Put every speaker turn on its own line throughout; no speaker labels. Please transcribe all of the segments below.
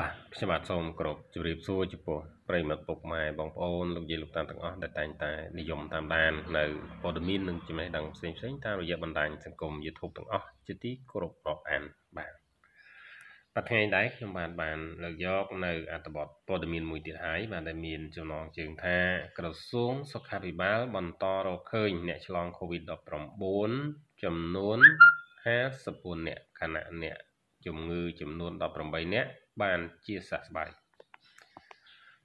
បាទខ្ញុំបាទសូមគោរពជម្រាបសួរចំពោះប្រិមត្តពុកម៉ែបងប្អូនលោកយាយលោកតាទាំងអស់ដែលតែងតែនិយមតាមដាននៅព័ត៌មាននិងចំណេះដឹងផ្សេងផ្សេងតាមរយៈបណ្ដាញសង្គម YouTube ទាំងអស់ជាទីគោរពរាប់អានបាទបាទថ្ងៃនេះខ្ញុំបាន បានលើកយក នៅ អត្ថបទព័ត៌មានមួយទៀតហើយបាទដែលមានចំណងជើងថា ក្រសួងសុខាភិបាល បន្តរកឃើញអ្នកឆ្លង COVID-19 ចំនួន54អ្នកខណៈអ្នកជំងឺចំនួន18នាក់បានជាសះស្បើយ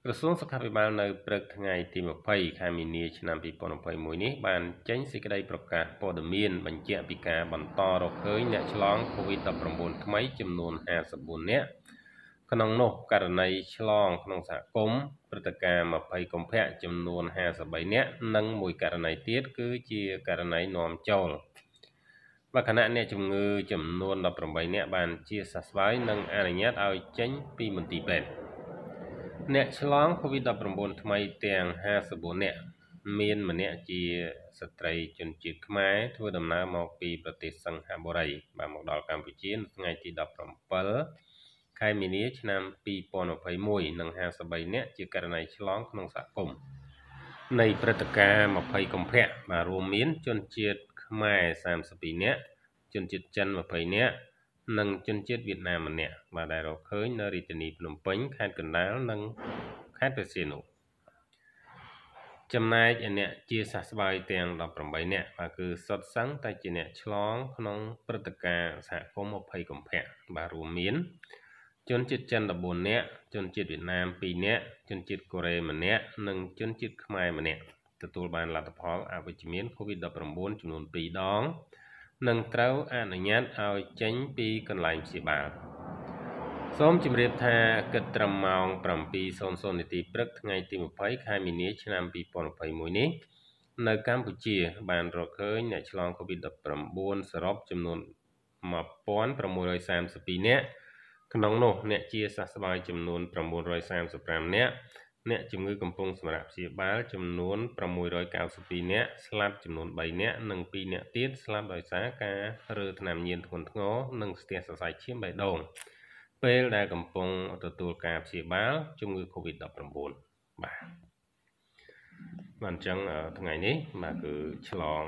ក្រសួងសុខាភិបាលនៅព្រឹកថ្ងៃទី20ខែមីនាឆ្នាំ2021នេះបាន ចេញសេចក្តីប្រកាសព័ត៌មានបញ្ជាក់ពីការបន្តរកឃើញអ្នកឆ្លង COVID-19 ថ្មីចំនួន54នាក់ក្នុងនោះករណី ឆ្លងក្នុងសហគមន៍ព្រឹត្តិការណ៍20កុម្ភៈចំនួន53នាក់និង មួយករណីទៀតគឺជាករណីនាំចូលលក្ខណៈអ្នកជំងឺចំនួន18នាក់បានជាសះស្បើយនិងអនុញ្ញាតឲ្យចេញពីមន្ទីរពេទ្យអ្នកឆ្លង COVID-19 ថ្មីទាំង54នាក់មានម្នាក់ជាស្ត្រីជនជាតិខ្មែរធ្វើដំណើរមកពីប្រទេសសិង្ហបុរីបានមកដល់កម្ពុជានៅថ្ងៃទី17ខែមីនាឆ្នាំ2021និង53នាក់ជាករណីឆ្លងក្នុងសហគមន៍នៃព្រឹត្តិការណ៍20កុម្ភៈបានរួមមានជនជាតិខ្មែរ32នាក់ជនជាតិចិន20នាក់និងជនជាតិវៀតណាមម្នាក់បាទដែលរកឃើញនៅរាជធានីភ្នំពេញខេត្តកណ្ដាលនិងខេត្តព្រះសីហនុចំណែកអ្នកជាសះស្បើយទាំង18នាក់បាទគឺសុទ្ធសឹងតែជាអ្នកឆ្លងក្នុងព្រឹត្តិការណ៍សហគមន៍20កុម្ភៈបាទរួមមានជនជាតិចិន14នាក់ជនជាតិវៀតណាម2នាក់ជនជាតិកូរ៉េ1នាក់និងជនជាតិខ្មែរ1នាក់ទទួលបានលទ្ធផលអវិជ្ជមាន COVID-19 ចំនួន2ដងនិងត្រូវអនុញ្ញាតឲ្យចេញពីកន្លែងព្យាបាលសូមជម្រាបថាគិតត្រឹមម៉ោង7:00នាទីព្រឹកថ្ងៃទី20ខែមីនាឆ្នាំ2021នេះ នៅកម្ពុជាបានរកឃើញអ្នកឆ្លង COVID-19 សរុបចំនួន1632នាក់ក្នុងនោះ អ្នកជាសះស្បើយចំនួន935នាក់អ្នកជំងឺកំពុងសម្រាប់ព្យាបាលចំនួន692នាក់ស្លាប់ចំនួន3នាក់និង2នាក់ទៀតស្លាប់ដោយសារការរើថ្នាំញៀនធ្ងន់ធ្ងរនិងស្ទះសរសៃឈាមបេះដូង ពេលដែលកំពុងទទួលការព្យាបាលជំងឺ Covid-19 បាទបាទអញ្ចឹងថ្ងៃនេះបាទគឺឆ្លង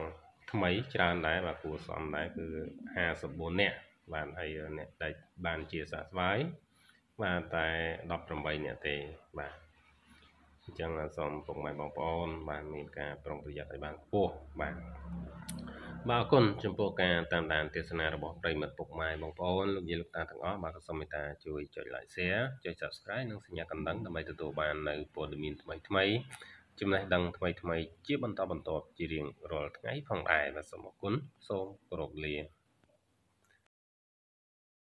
ថ្មីច្រើនដែរបាទគួរសមដែរគឺ54នាក់បាទហើយអ្នកដែលបានជាសះស្បើយបាទតែ18នាក់ទេបាទអញ្ចឹងសូមពុកម៉ែបងប្អូនបានមានការប្រុងប្រយ័ត្នឲ្យបានខ្ពស់បាទបាទអរគុណចំពោះការតាមដានទេសនារបស់ប្រិមិត្តពុកម៉ែបងប្អូនលោកយាយលោកតាទាំងអស់បាទសូមមេត្តាជួយចុច like share ចុច subscribe និងសញ្ញាកណ្ដឹងដើម្បីទទួលបាននៅព័ត៌មានថ្មីថ្មីចំណេះដឹង ថ្មីថ្មី ជាបន្តបន្ទាប់ជារៀងរាល់ថ្ងៃផងដែរបាទសូមអរគុណសូមគោរពលា